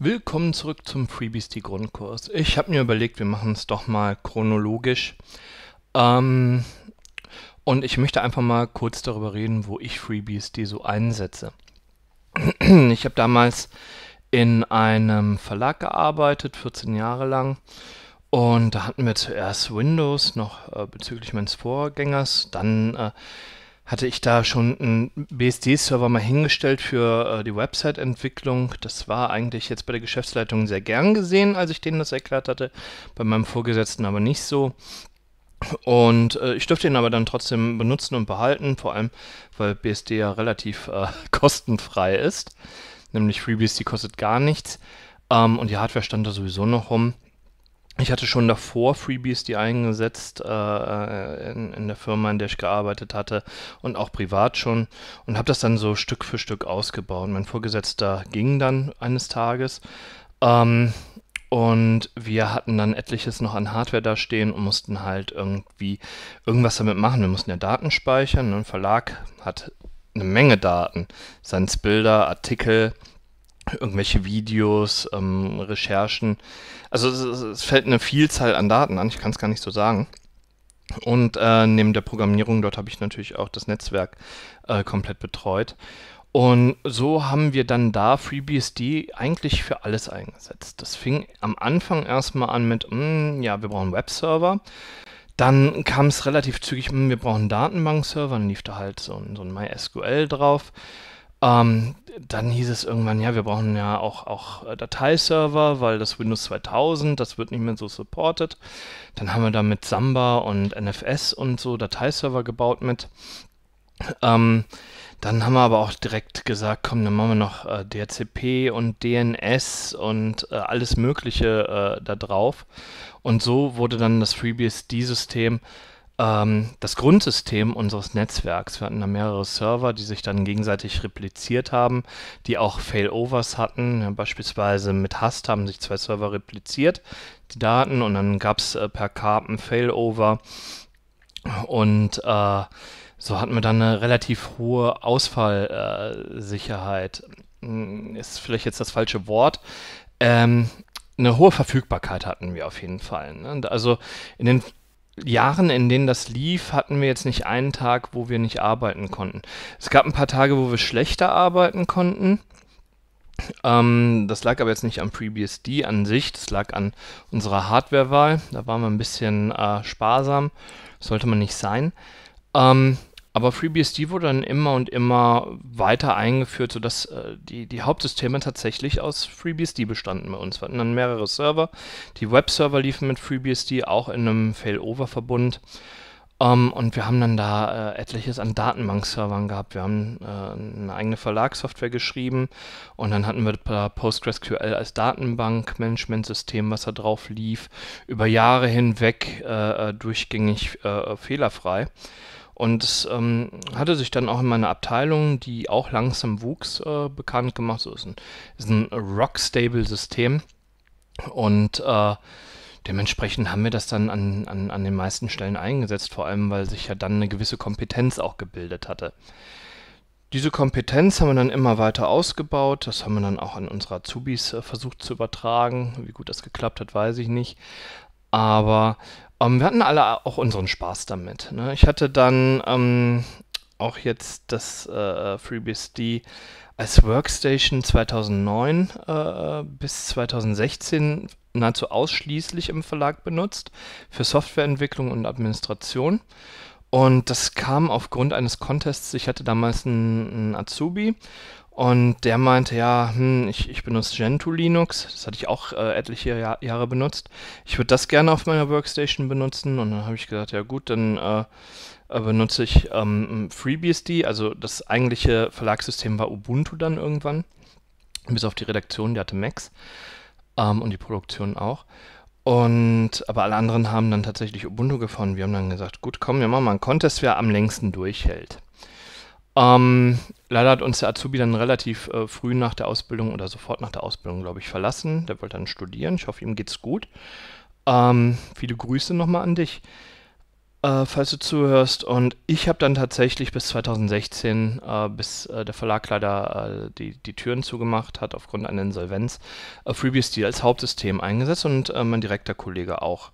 Willkommen zurück zum FreeBSD Grundkurs. Ich habe mir überlegt, wir machen es doch mal chronologisch. Ähm, und ich möchte einfach mal kurz darüber reden, wo ich FreeBSD so einsetze. Ich habe damals in einem Verlag gearbeitet, 14 Jahre lang. Und da hatten wir zuerst Windows noch äh, bezüglich meines Vorgängers, dann äh, hatte ich da schon einen BSD-Server mal hingestellt für äh, die Website-Entwicklung. Das war eigentlich jetzt bei der Geschäftsleitung sehr gern gesehen, als ich denen das erklärt hatte, bei meinem Vorgesetzten aber nicht so. Und äh, ich durfte ihn aber dann trotzdem benutzen und behalten, vor allem weil BSD ja relativ äh, kostenfrei ist. Nämlich FreeBSD kostet gar nichts. Ähm, und die Hardware stand da sowieso noch rum ich hatte schon davor FreeBSD eingesetzt äh, äh, in, in, der Firma, in der ich gearbeitet hatte und auch privat schon und habe das dann so Stück für Stück ausgebaut. Mein Vorgesetzter ging dann eines Tages ähm, und wir hatten dann etliches noch an Hardware da stehen und mussten halt irgendwie irgendwas damit machen. Wir mussten ja Daten speichern. Ein Verlag hat eine Menge Daten, seien es Bilder, Artikel, irgendwelche Videos, ähm, Recherchen. Also es, es, fällt eine Vielzahl an Daten an, ich kann es gar nicht so sagen. Und äh, neben der Programmierung, dort habe ich natürlich auch das Netzwerk äh, komplett betreut. Und so haben wir dann da FreeBSD eigentlich für alles eingesetzt. Das fing am Anfang erstmal an mit, mh, hm, ja, wir brauchen Webserver. Dann kam es relativ zügig, mh, hm, wir brauchen Datenbankserver, dann lief da halt so, so ein MySQL drauf. Ähm, dann hieß es irgendwann, ja, wir brauchen ja auch, auch äh, Dateiserver, weil das Windows 2000, das wird nicht mehr so supported. Dann haben wir da mit Samba und NFS und so Dateiserver gebaut mit. Ähm, dann haben wir aber auch direkt gesagt, komm, dann machen wir noch äh, DHCP und DNS und äh, alles Mögliche äh, da drauf. Und so wurde dann das FreeBSD-System ähm, das Grundsystem unseres Netzwerks. Wir hatten da mehrere Server, die sich dann gegenseitig repliziert haben, die auch Failovers hatten. Ja, beispielsweise mit Hast haben sich zwei Server repliziert, die Daten, und dann gab es äh, per Karten Failover. Und äh, so hatten wir dann eine relativ hohe Ausfallsicherheit. Hm, ist vielleicht jetzt das falsche Wort. Ähm, eine hohe Verfügbarkeit hatten wir auf jeden Fall. Ne? Also in den Jahren, in denen das lief, hatten wir jetzt nicht einen Tag, wo wir nicht arbeiten konnten. Es gab ein paar Tage, wo wir schlechter arbeiten konnten. Ähm, das lag aber jetzt nicht am FreeBSD an sich, das lag an unserer Hardwarewahl. Da waren wir ein bisschen äh, sparsam, sollte man nicht sein. Ähm, aber FreeBSD wurde dann immer und immer weiter eingeführt, sodass äh, die, die Hauptsysteme tatsächlich aus FreeBSD bestanden bei uns. Wir hatten dann mehrere Server. Die Webserver liefen mit FreeBSD auch in einem Failover-Verbund. Um, ähm, und wir haben dann da äh, etliches an Datenbank-Servern gehabt. Wir haben äh, eine eigene Verlagssoftware geschrieben und dann hatten wir da PostgreSQL als Datenbank-Management-System, was da drauf lief, über Jahre hinweg äh, äh durchgängig äh, fehlerfrei. Und es ähm, hatte sich dann auch in meiner Abteilung, die auch langsam wuchs, äh, bekannt gemacht. So ist ein, ist ein rockstable system Und äh, dementsprechend haben wir das dann an, an, an den meisten Stellen eingesetzt, vor allem weil sich ja dann eine gewisse Kompetenz auch gebildet hatte. Diese Kompetenz haben wir dann immer weiter ausgebaut. Das haben wir dann auch an unsere Azubis äh, versucht zu übertragen. Wie gut das geklappt hat, weiß ich nicht. Aber um, ähm, wir hatten alle auch unseren Spaß damit. Ne? Ich hatte dann um, ähm, auch jetzt das äh, FreeBSD als Workstation 2009 äh, bis 2016 nahezu ausschließlich im Verlag benutzt für Softwareentwicklung und Administration. Und das kam aufgrund eines Contests. Ich hatte damals einen, einen Azubi und der meinte, ja, hm, ich, ich benutze Gentoo Linux, das hatte ich auch äh, etliche Jahr, Jahre benutzt. Ich würde das gerne auf meiner Workstation benutzen. Und dann habe ich gesagt, ja gut, dann äh, äh, benutze ich ähm, FreeBSD. Also das eigentliche Verlagssystem war Ubuntu dann irgendwann, bis auf die Redaktion, die hatte Max ähm, und die Produktion auch. Und aber alle anderen haben dann tatsächlich Ubuntu gefunden. Wir haben dann gesagt, gut, komm, wir machen mal einen Contest, wer am längsten durchhält. Ähm, leider hat uns der Azubi dann relativ äh, früh nach der Ausbildung oder sofort nach der Ausbildung, glaube ich, verlassen. Der wollte dann studieren. Ich hoffe, ihm geht's gut. Ähm, viele Grüße nochmal an dich, äh, falls du zuhörst. Und ich habe dann tatsächlich bis 2016, äh, bis äh, der Verlag leider äh, die, die Türen zugemacht hat aufgrund einer Insolvenz, äh, FreeBSD als Hauptsystem eingesetzt und mein direkter Kollege auch.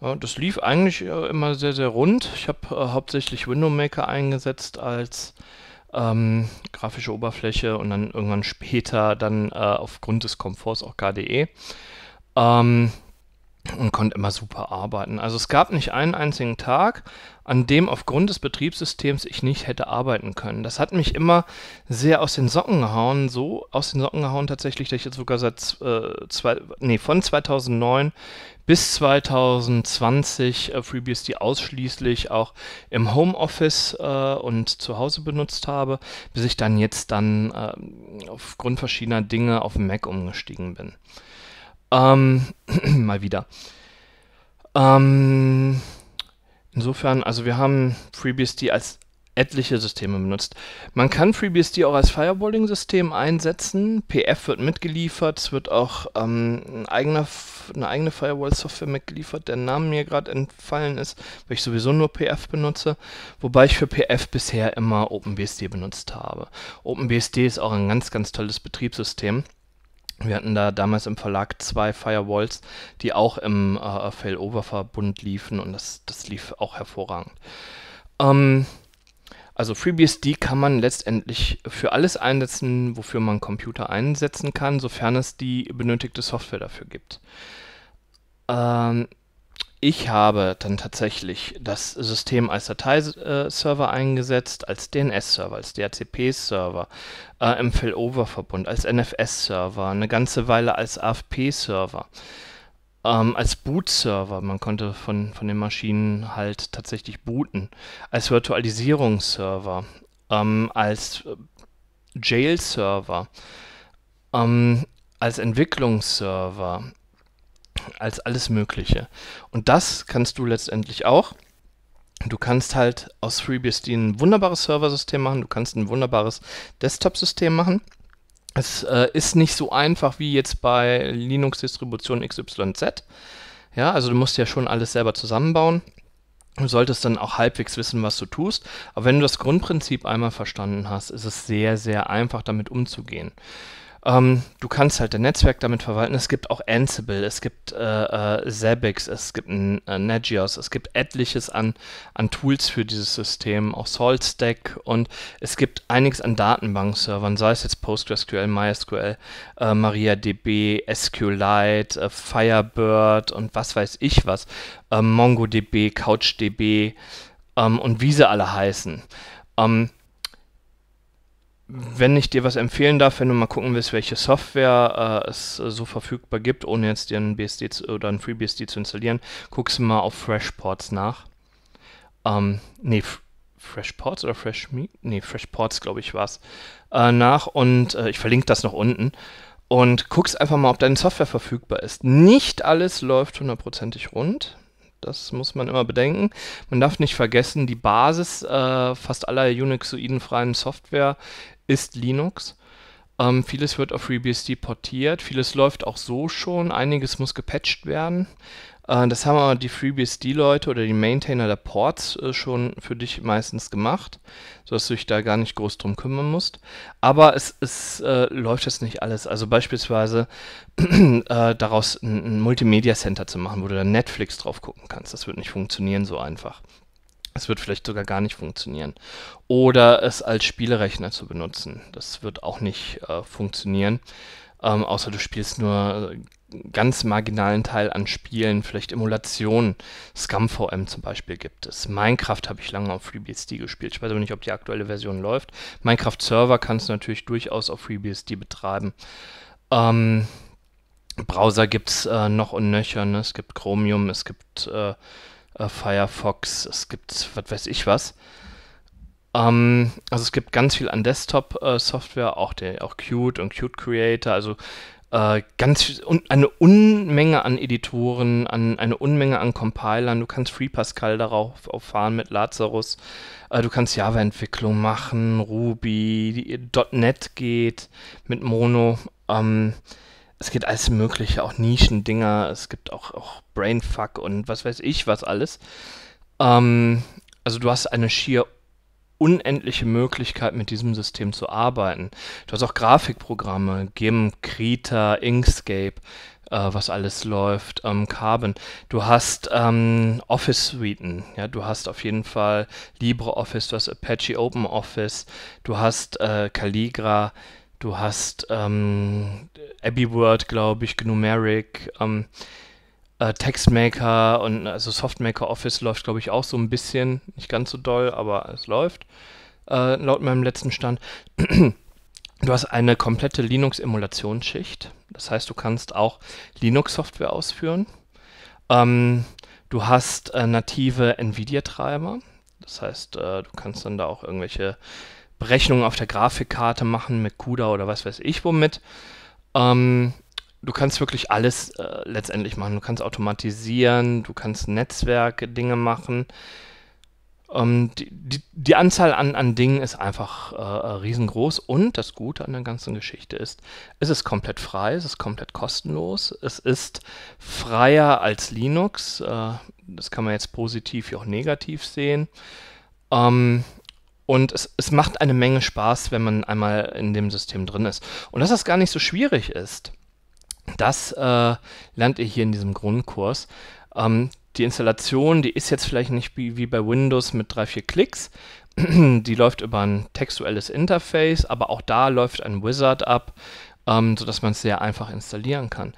Das lief eigentlich äh, immer sehr, sehr rund. Ich habe äh, hauptsächlich Window Maker eingesetzt als ähm, grafische Oberfläche und dann irgendwann später dann äh, aufgrund des Komforts auch KDE. Ähm, und konnte immer super arbeiten. Also es gab nicht einen einzigen Tag, an dem aufgrund des Betriebssystems ich nicht hätte arbeiten können. Das hat mich immer sehr aus den Socken gehauen, so aus den Socken gehauen tatsächlich, dass ich jetzt sogar seit äh, zwei, nee, von 2009 bis 2020 äh, FreeBSD ausschließlich auch im Homeoffice äh, und zu Hause benutzt habe, bis ich dann jetzt dann äh, aufgrund verschiedener Dinge auf den Mac umgestiegen bin. Ähm, mal wieder. Ähm, insofern, also wir haben FreeBSD als etliche Systeme benutzt. Man kann FreeBSD auch als Firewalling-System einsetzen. PF wird mitgeliefert, es wird auch ähm, ein eigener, eine eigene Firewall-Software mitgeliefert, der Name mir gerade entfallen ist, weil ich sowieso nur PF benutze, wobei ich für PF bisher immer OpenBSD benutzt habe. OpenBSD ist auch ein ganz, ganz tolles Betriebssystem. Wir hatten da damals im Verlag zwei Firewalls, die auch im äh, Failover-Verbund liefen und das, das lief auch hervorragend. Ähm, also FreeBSD kann man letztendlich für alles einsetzen, wofür man Computer einsetzen kann, sofern es die benötigte Software dafür gibt. Ähm, ich habe dann tatsächlich das System als Dateiserver eingesetzt, als DNS-Server, als DHCP-Server, äh, im Failover-Verbund, als NFS-Server, eine ganze Weile als AFP-Server ähm, als Boot-Server. Man konnte von, von den Maschinen halt tatsächlich booten. Als Virtualisierungsserver, ähm, als äh, Jail-Server, ähm, als Entwicklungsserver, als alles Mögliche. Und das kannst du letztendlich auch. Du kannst halt aus FreeBSD ein wunderbares Serversystem machen, du kannst ein wunderbares Desktop-System machen. Es äh, ist nicht so einfach wie jetzt bei Linux-Distribution XYZ. Ja, also du musst ja schon alles selber zusammenbauen. Du solltest dann auch halbwegs wissen, was du tust. Aber wenn du das Grundprinzip einmal verstanden hast, ist es sehr, sehr einfach, damit umzugehen. Ähm, du kannst halt dein Netzwerk damit verwalten. Es gibt auch Ansible, es gibt äh, äh Zabbix, es gibt äh, Nagios, es gibt etliches an, an Tools für dieses System, auch SaltStack und es gibt einiges an Datenbankservern, sei es jetzt PostgreSQL, MySQL, äh, MariaDB, SQLite, äh, Firebird und was weiß ich was, äh, MongoDB, CouchDB ähm, und wie sie alle heißen. Ähm, wenn ich dir was empfehlen darf, wenn du mal gucken willst, welche Software äh, es äh, so verfügbar gibt, ohne jetzt dir einen BSD zu, oder einen FreeBSD zu installieren, guckst du mal auf Freshports nach. Ähm, nee, Freshports oder FreshMe? Nee, Freshports, glaube ich, war es. Äh, nach und äh, ich verlinke das noch unten. Und guckst einfach mal, ob deine Software verfügbar ist. Nicht alles läuft hundertprozentig rund. Das muss man immer bedenken. Man darf nicht vergessen, die Basis äh, fast aller Unixoiden freien Software ist Linux. Ähm, vieles wird auf FreeBSD portiert, vieles läuft auch so schon, einiges muss gepatcht werden. Äh, das haben aber die FreeBSD-Leute oder die Maintainer der Ports äh, schon für dich meistens gemacht, sodass du dich da gar nicht groß drum kümmern musst. Aber es, es äh, läuft jetzt nicht alles. Also beispielsweise äh, daraus ein, ein Multimedia-Center zu machen, wo du dann Netflix drauf gucken kannst. Das wird nicht funktionieren so einfach. Es wird vielleicht sogar gar nicht funktionieren. Oder es als Spielerechner zu benutzen. Das wird auch nicht äh, funktionieren. Ähm, außer du spielst nur äh, ganz marginalen Teil an Spielen, vielleicht Emulationen. ScumVM zum Beispiel gibt es. Minecraft habe ich lange auf FreeBSD gespielt. Ich weiß aber nicht, ob die aktuelle Version läuft. Minecraft Server kannst du natürlich durchaus auf FreeBSD betreiben. Ähm, Browser gibt es äh, noch und nöcher. Ne? Es gibt Chromium, es gibt äh, äh, Firefox, es gibt was weiß ich was. Ähm, also es gibt ganz viel an Desktop-Software, äh, auch, der, auch Qt und Qt Creator. Also äh, ganz un, eine Unmenge an Editoren, an, eine Unmenge an Compilern. Du kannst Free Pascal darauf fahren mit Lazarus. Äh, du kannst Java-Entwicklung machen, Ruby, .NET geht mit Mono. Ähm, es geht alles mögliche, auch Nischendinger. Es gibt auch, auch Brainfuck und was weiß ich was alles. Ähm, also du hast eine schier unendliche Möglichkeit, mit diesem System zu arbeiten. Du hast auch Grafikprogramme, GIMP, Krita, Inkscape, äh, was alles läuft, ähm, Carbon. Du hast ähm, Office-Suiten, ja, du hast auf jeden Fall LibreOffice, du hast Apache OpenOffice, du hast äh, Caligra, du hast ähm, AbbiWord, glaube ich, Gnumeric, ähm, äh, Textmaker und also Softmaker Office läuft, glaube ich, auch so ein bisschen. Nicht ganz so doll, aber es läuft. Äh, laut meinem letzten Stand. Du hast eine komplette Linux-Emulationsschicht. Das heißt, du kannst auch Linux-Software ausführen. Ähm, du hast äh, native NVIDIA-Treiber. Das heißt, äh, du kannst dann da auch irgendwelche Berechnungen auf der Grafikkarte machen mit CUDA oder was weiß ich womit. Ähm, du kannst wirklich alles äh, letztendlich machen. Du kannst automatisieren, du kannst Netzwerke, Dinge machen. Ähm, die, die, die, Anzahl an, an Dingen ist einfach äh, äh, riesengroß und das Gute an der ganzen Geschichte ist, es ist komplett frei, es ist komplett kostenlos, es ist freier als Linux. Äh, das kann man jetzt positiv wie auch negativ sehen. Ähm, und es, es macht eine Menge Spaß, wenn man einmal in dem System drin ist. Und dass das gar nicht so schwierig ist, das äh, lernt ihr hier in diesem Grundkurs. Ähm, die Installation, die ist jetzt vielleicht nicht wie, wie bei Windows mit drei, vier Klicks. die läuft über ein textuelles Interface, aber auch da läuft ein Wizard ab, ähm, sodass man es sehr einfach installieren kann.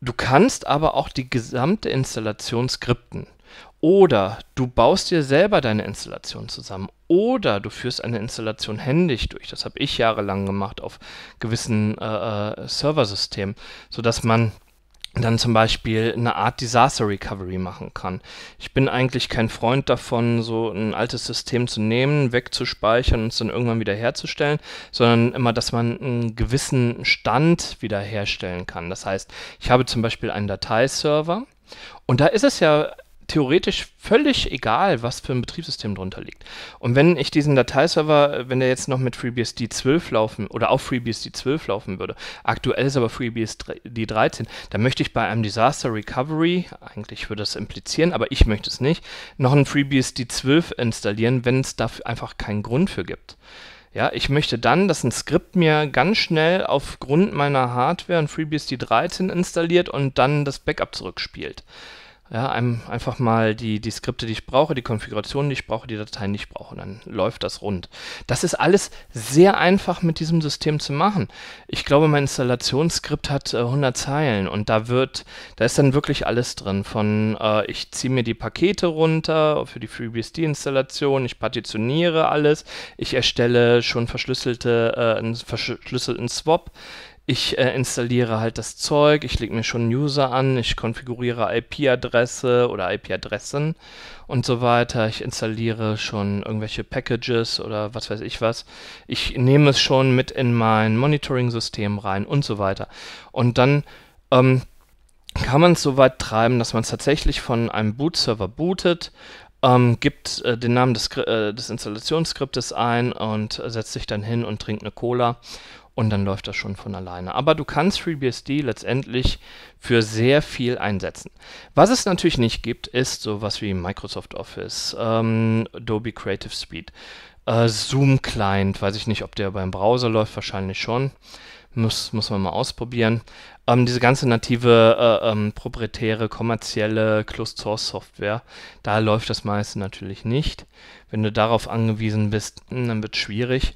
Du kannst aber auch die gesamte Installation skripten. Oder du baust dir selber deine Installation zusammen. Oder du führst eine Installation händisch durch. Das habe ich jahrelang gemacht auf gewissen äh, äh, Serversystemen, sodass man dann zum Beispiel eine Art Disaster Recovery machen kann. Ich bin eigentlich kein Freund davon, so ein altes System zu nehmen, wegzuspeichern und es dann irgendwann wieder herzustellen, sondern immer, dass man einen gewissen Stand wiederherstellen kann. Das heißt, ich habe zum Beispiel einen Dateiserver und da ist es ja theoretisch völlig egal, was für ein Betriebssystem drunter liegt. Und wenn ich diesen Dateiserver, wenn der jetzt noch mit FreeBSD 12 laufen oder auf FreeBSD 12 laufen würde, aktuell ist aber FreeBSD 13, dann möchte ich bei einem Disaster Recovery, eigentlich würde das implizieren, aber ich möchte es nicht, noch ein FreeBSD 12 installieren, wenn es dafür einfach keinen Grund für gibt. Ja, ich möchte dann, dass ein Skript mir ganz schnell aufgrund meiner Hardware ein FreeBSD 13 installiert und dann das Backup zurückspielt ja, einem einfach mal die, die Skripte, die ich brauche, die Konfigurationen, die ich brauche, die Dateien, die ich brauche. Und dann läuft das rund. Das ist alles sehr einfach mit diesem System zu machen. Ich glaube, mein Installationsskript hat äh, 100 Zeilen und da wird, da ist dann wirklich alles drin. Von äh, ich ziehe mir die Pakete runter für die FreeBSD-Installation, ich partitioniere alles, ich erstelle schon verschlüsselte, äh, einen verschlüsselten Swap ich äh, installiere halt das Zeug, ich lege mir schon einen User an, ich konfiguriere IP-Adresse oder IP-Adressen und so weiter. Ich installiere schon irgendwelche Packages oder was weiß ich was. Ich nehme es schon mit in mein Monitoring-System rein und so weiter. Und dann ähm, kann man es so weit treiben, dass man es tatsächlich von einem Boot-Server bootet, ähm, gibt äh, den Namen des, äh, des Installationsskriptes ein und äh, setzt sich dann hin und trinkt eine Cola und dann läuft das schon von alleine. Aber du kannst FreeBSD letztendlich für sehr viel einsetzen. Was es natürlich nicht gibt, ist sowas wie Microsoft Office, ähm, Adobe Creative Speed, äh, Zoom Client, weiß ich nicht, ob der beim Browser läuft, wahrscheinlich schon. Muss, muss man mal ausprobieren. Ähm, diese ganze native, äh, ähm, proprietäre, kommerzielle Closed-Source-Software, da läuft das meiste natürlich nicht. Wenn du darauf angewiesen bist, hm, dann wird es schwierig.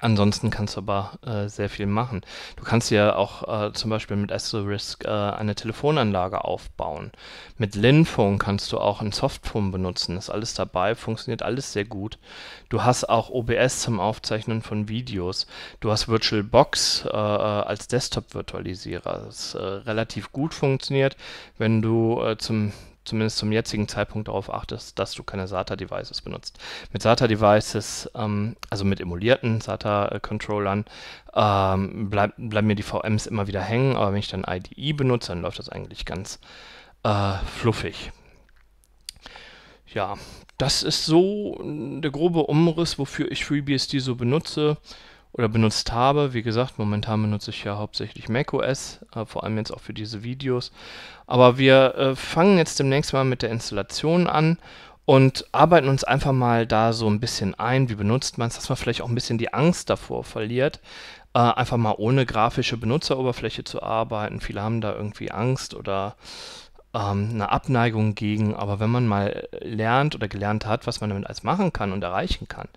Ansonsten kannst du aber äh, sehr viel machen. Du kannst ja auch äh, zum Beispiel mit Asterisk äh, eine Telefonanlage aufbauen. Mit Linfone kannst du auch ein Softphone benutzen. Ist alles dabei, funktioniert alles sehr gut. Du hast auch OBS zum Aufzeichnen von Videos. Du hast VirtualBox äh, äh als Desktop-Virtualisierer, das äh, relativ gut funktioniert, wenn du äh, zum zumindest zum jetzigen Zeitpunkt darauf achtest, dass du keine SATA-Devices benutzt. Mit SATA-Devices, ähm, also mit emulierten SATA-Controllern, ähm, bleib, bleiben mir die VMs immer wieder hängen, aber wenn ich dann IDE benutze, dann läuft das eigentlich ganz äh, fluffig. Ja, das ist so der grobe Umriss, wofür ich FreeBSD so benutze oder benutzt habe. Wie gesagt, momentan benutze ich ja hauptsächlich macOS, äh, vor allem jetzt auch für diese Videos. Aber wir äh, fangen jetzt demnächst mal mit der Installation an und arbeiten uns einfach mal da so ein bisschen ein, wie benutzt man es, dass man vielleicht auch ein bisschen die Angst davor verliert, äh, einfach mal ohne grafische Benutzeroberfläche zu arbeiten. Viele haben da irgendwie Angst oder ähm, eine Abneigung gegen, aber wenn man mal äh, lernt oder gelernt hat, was man damit alles machen kann und erreichen kann,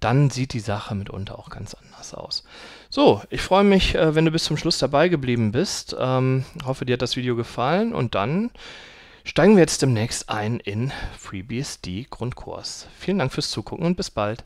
dann sieht die Sache mitunter auch ganz anders aus. So, ich freue mich, äh, wenn du bis zum Schluss dabei geblieben bist. Ähm, hoffe, dir hat das Video gefallen und dann steigen wir jetzt demnächst ein in FreeBSD Grundkurs. Vielen Dank fürs Zugucken und bis bald.